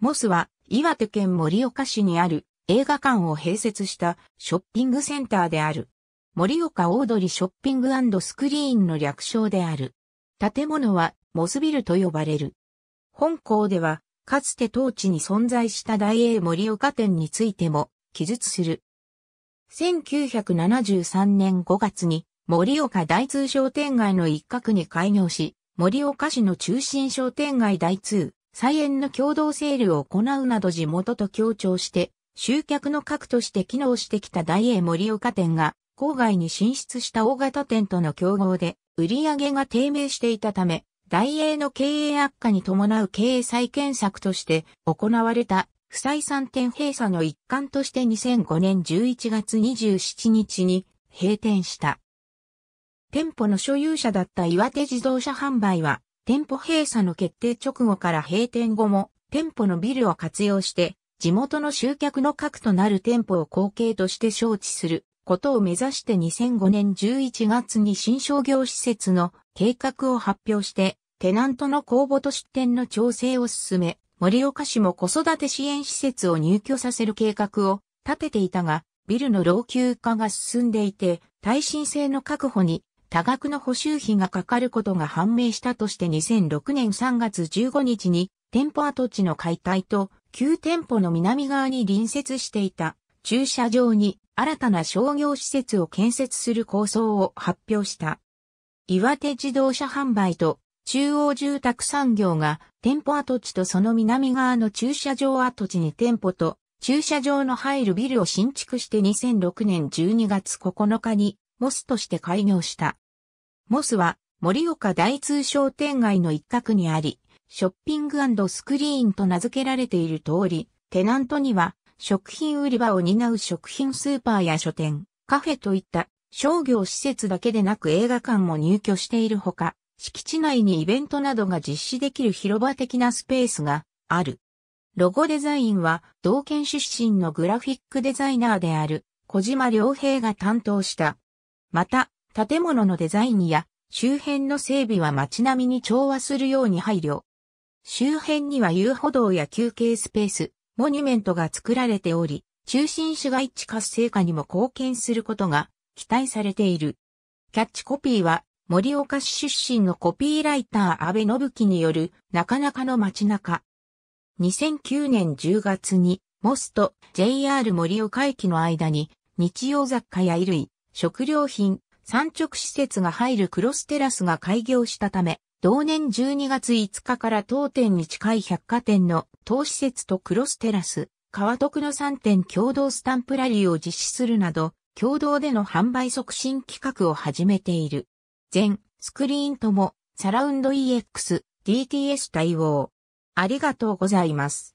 モスは岩手県盛岡市にある映画館を併設したショッピングセンターである。盛岡大鳥ショッピングスクリーンの略称である。建物はモスビルと呼ばれる。本校では、かつて当地に存在した大英盛岡店についても記述する。1973年5月に盛岡大通商店街の一角に開業し、盛岡市の中心商店街大通再演の共同セールを行うなど地元と協調して、集客の核として機能してきた大英森岡店が、郊外に進出した大型店との競合で、売り上げが低迷していたため、大英の経営悪化に伴う経営再建策として行われた不採算店閉鎖の一環として2005年11月27日に閉店した。店舗の所有者だった岩手自動車販売は店舗閉鎖の決定直後から閉店後も、店舗のビルを活用して、地元の集客の核となる店舗を後継として招致することを目指して2005年11月に新商業施設の計画を発表して、テナントの公募と出店の調整を進め、盛岡市も子育て支援施設を入居させる計画を立てていたが、ビルの老朽化が進んでいて、耐震性の確保に多額の補修費がかかることが判明したとして2006年3月15日に店舗跡地の解体と旧店舗の南側に隣接していた駐車場に新たな商業施設を建設する構想を発表した。岩手自動車販売と中央住宅産業が店舗跡地とその南側の駐車場跡地に店舗と駐車場の入るビルを新築して2006年12月9日にモスとして開業した。モスは、森岡大通商店街の一角にあり、ショッピングスクリーンと名付けられている通り、テナントには、食品売り場を担う食品スーパーや書店、カフェといった商業施設だけでなく映画館も入居しているほか、敷地内にイベントなどが実施できる広場的なスペースがある。ロゴデザインは、同県出身のグラフィックデザイナーである、小島良平が担当したまた、建物のデザインや周辺の整備は街並みに調和するように配慮。周辺には遊歩道や休憩スペース、モニュメントが作られており、中心市街地活性化にも貢献することが期待されている。キャッチコピーは、森岡市出身のコピーライター安倍信樹による、なかなかの街中。2009年10月に、モスと JR 森岡駅の間に、日用雑貨や衣類、食料品、産直施設が入るクロステラスが開業したため、同年12月5日から当店に近い百貨店の当施設とクロステラス、川徳の3店共同スタンプラリーを実施するなど、共同での販売促進企画を始めている。全、スクリーンとも、サラウンド EX、DTS 対応。ありがとうございます。